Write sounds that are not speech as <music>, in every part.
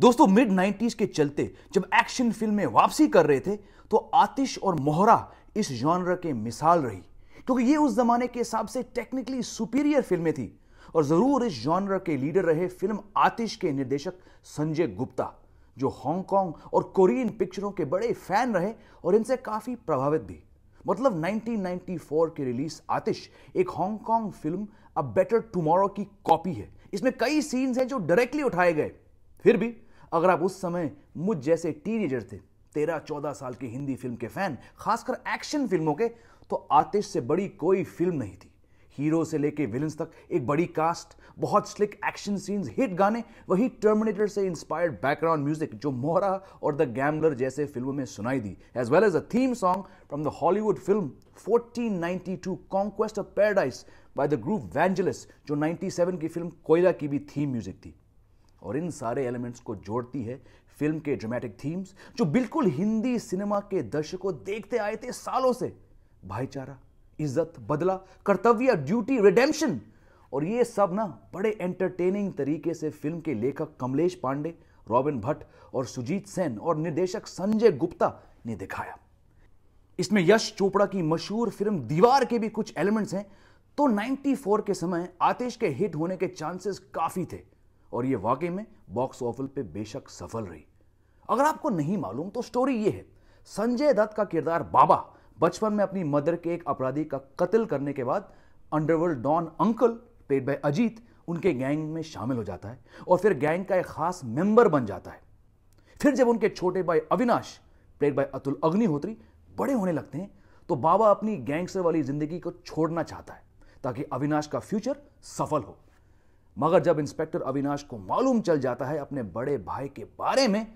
दोस्तों mid nineties के चलते जब एक्शन फिल्में वापसी कर रहे थे तो आतिश और मोहरा इस जॉनर के मिसाल रही क्योंकि ये उस जमाने के हिसाब से टेक्निकली सुपीरियर फिल्में थी और जरूर इस जॉनर के लीडर रहे फिल्म आतिश के निर्देशक संजय गुप्ता जो हांगकांग और कोरियन पिक्चरों के बड़े फैन रहे और इनसे काफी प्रभावित भी मतलब 1994 की रिलीज आतिश एक Hong Kong film a better tomorrow की कॉपी है इसमें कई सीन्स हैं जो डायरेक्टली उठाए गए फिर भी अगर आप उस समय मुझ जैसे टीनेजर थे तेरह चौदह साल की हिंदी फिल्म के फैन खासकर एक्शन फिल्मों के तो आतिश से बड़ी कोई फिल्म नहीं थी हीरो से लेके विलन्स तक एक बड़ी कास्ट बहुत स्लिक एक्शन सीन्स हिट गाने वही टर्मिनेटर से इंस्पायर्ड बैकग्राउंड म्यूजिक जो मोहरा और द गैम्बलर जैसे फिल्मों में सुनाई दी as well as a theme song from the Hollywood film 1492 Conquest of Paradise by the group Vangelis जो 97 की फिल्म कोयला की भी थीम म्यूजिक थी और इन सारे एलिमेंट्स को जोड़ती है फिल्म के ड्रामेटिक थीम्स जो बिल्कुल हिंदी सिनेमा के दर्शकों देखते आए थे सालों से भाईचारा इज्जत बदला कर्तव्य ड्यूटी रिडेम्पशन और ये सब ना बड़े एंटरटेनिंग तरीके से फिल्म के लेखक कमलेश पांडे रॉबिन भट्ट और सुजीत सेन और निर्देशक संजय गुप्ता ने दिखाया इसमें यश चोपड़ा की मशहूर फिल्म दीवार के भी कुछ एलिमेंट्स हैं तो 94 के समय आतिश के हिट होने के चांसेस काफी थे और ये वाकई में बॉक्स ऑफिस पे बेशक सफल रही अगर आपको नहीं मालूम तो स्टोरी ये है संजय दत्त का किरदार बाबा बचपन में अपनी मदर के एक अपराधी का कत्ल करने के बाद underworld don uncle played by Ajit उनके गैंग में शामिल हो जाता है और फिर गैंग का एक खास मेंबर बन जाता है फिर जब उनके छोटे भाई अविनाश प्लेड बाय अतुल अग्निहोत्री बड़े होने लगते हैं तो बाबा अपनी गैंगस्टर वाली जिंदगी को छोड़ना चाहता है ताकि अविनाश का फ्यूचर सफल हो मगर जब इंस्पेक्टर अविनाश को मालूम चल जाता है अपने बड़े भाई के बारे में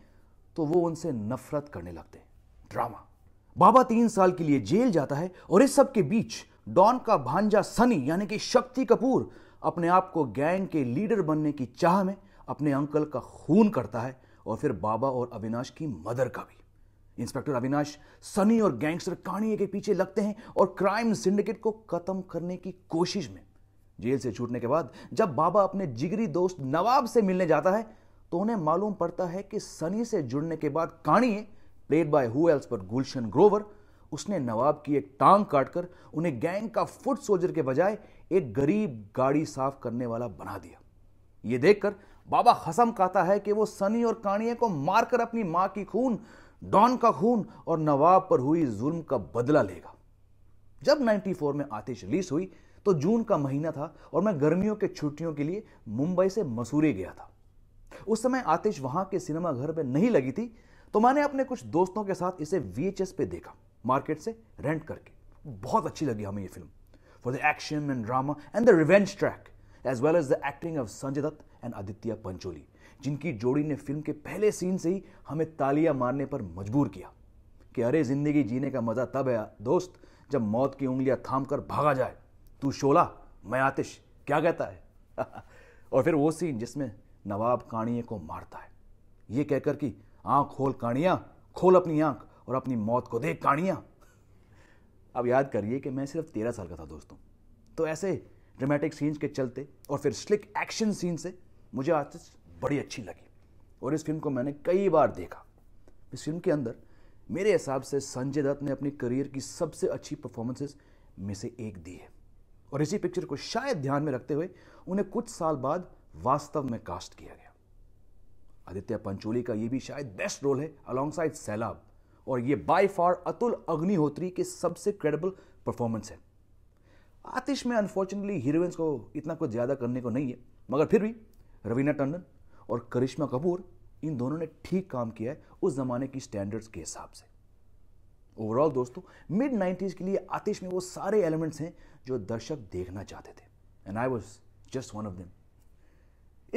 तो वो उनसे नफरत करने लगते ड्रामा बाबा तीन साल के लिए जेल जाता है और इस सब के बीच डॉन का भांजा सनी यानी कि शक्ति कपूर अपने आप को गैंग के लीडर बनने की चाह में अपने अंकल का खून करता है और फिर बाबा और अविनाश की मदर का भी इंस्पेक्टर अविनाश सनी और गैंगस्टर कानिए के पीछे लगते हैं और क्राइम सिंडिकेट को खत्म करने की कोशिश में जेल से छूटने के बाद जब बाबा अपने जिगरी दोस्त नवाब से मिलने जाता है तो उन्हें मालूम पड़ता है कि सनी से जुड़ने के बाद काणीय प्लेड बाय हु एल्स पर गुलशन ग्रोवर उसने नवाब की एक टांग काटकर उन्हें गैंग का फुट सोल्जर के बजाय एक गरीब गाड़ी साफ करने वाला बना दिया यह देखकर बाबा हसम कहता है कि वो सनी और काणिये को मारकर अपनी मां की खून डॉन का खून और नवाब पर हुई जुल्म का बदला लेगा जब 94 में आतिश रिलीज हुई तो जून का महीना था और मैं गर्मियों के छुट्टियों के लिए मुंबई से मसूरी गया था उस समय आतिश वहां के सिनेमा घर में नहीं लगी थी तो मैंने अपने कुछ दोस्तों के साथ इसे वीएचएस पे देखा मार्केट से रेंट करके बहुत अच्छी लगी हमें ये film for the action and drama and the revenge track as well as the acting of Sanjay Dutt and Aditya Pancholi जिनकी जोड़ी ने फिल्म के पहले सीन से ही हमें तालियां मारने पर मजबूर किया कि अरे जिंदगी जीने का मजा तब है दोस्त जब मौत की उंगलियां थाम कर भागा जाए तू शोला मैं आतिश क्या कहता है <laughs> और फिर वो सीन जिसमें नवाब काणिए को मारता है ये कहकर कि आंख खोल काणिया खोल अपनी आंख और अपनी मौत को देख काणिया <laughs> अब याद करिए कि मैं सिर्फ तेरह साल का था दोस्तों तो ऐसे ड्रामेटिक सीन्स के चलते और फिर स्लिक एक्शन सीन से मुझे आतिश बड़ी अच्छी लगी और इस फिल्म को मैंने कई बार देखा इस फिल्म के अंदर मेरे हिसाब से संजय दत्त ने अपने करियर की सबसे अच्छी परफॉर्मेंसेस में से एक दी है और इसी पिक्चर को शायद ध्यान में रखते हुए उन्हें कुछ साल बाद वास्तव में कास्ट किया गया आदित्य पंचोली का यह भी शायद बेस्ट रोल है अलॉन्ग साइड सैलाब और यह बाय फार अतुल अग्निहोत्री के सबसे क्रेडिबल परफॉर्मेंस है आतिश में अनफॉर्चुनेटली हीरोइंस को इतना कुछ ज़्यादा करने को नहीं है मगर फिर भी रवीना टंडन और करिश्मा कपूर इन दोनों ने ठीक काम किया है उस ज़माने की स्टैंडर्ड्स के हिसाब से ओवरऑल दोस्तों मिड नाइन्टीज़ के लिए आतिश में वो सारे एलिमेंट्स हैं जो दर्शक देखना चाहते थे and I was just one of them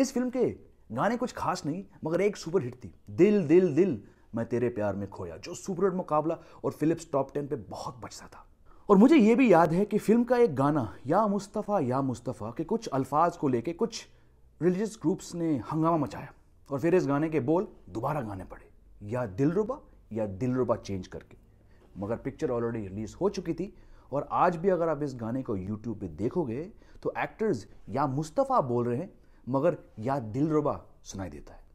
इस फिल्म के गाने कुछ खास नहीं मगर एक सुपर हिट थी दिल दिल दिल मैं तेरे प्यार में खोया जो सुपर हिट मुकाबला और फिलिप्स टॉप टेन पे बहुत बचता था और मुझे ये भी याद है कि फिल्म का एक गाना या मुस्तफ़ा या मुस्तफ़ा के कुछ अल्फाज को लेके कुछ रिलीजियस ग्रुप्स ने हंगामा मचाया और फिर इस गाने के बोल दोबारा गाने पड़े या दिलरुबा या दिलरुबा चेंज करके मगर पिक्चर ऑलरेडी रिलीज हो चुकी थी और आज भी अगर आप इस गाने को यूट्यूब पे देखोगे तो एक्टर्स या मुस्तफ़ा बोल रहे हैं मगर या दिलरुबा सुनाई देता है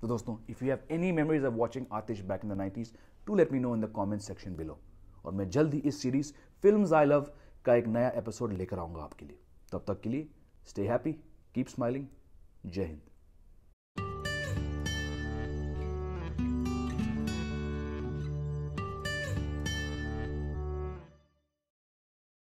तो दोस्तों if you have any memories of watching Aatish back in the nineties to let me know in the comment section below और मैं जल्द ही इस सीरीज फिल्म आई लव का एक नया एपिसोड लेकर आऊँगा आपके लिए तब तक के लिए स्टे हैप्पी कीप स्माइलिंग जय हिंद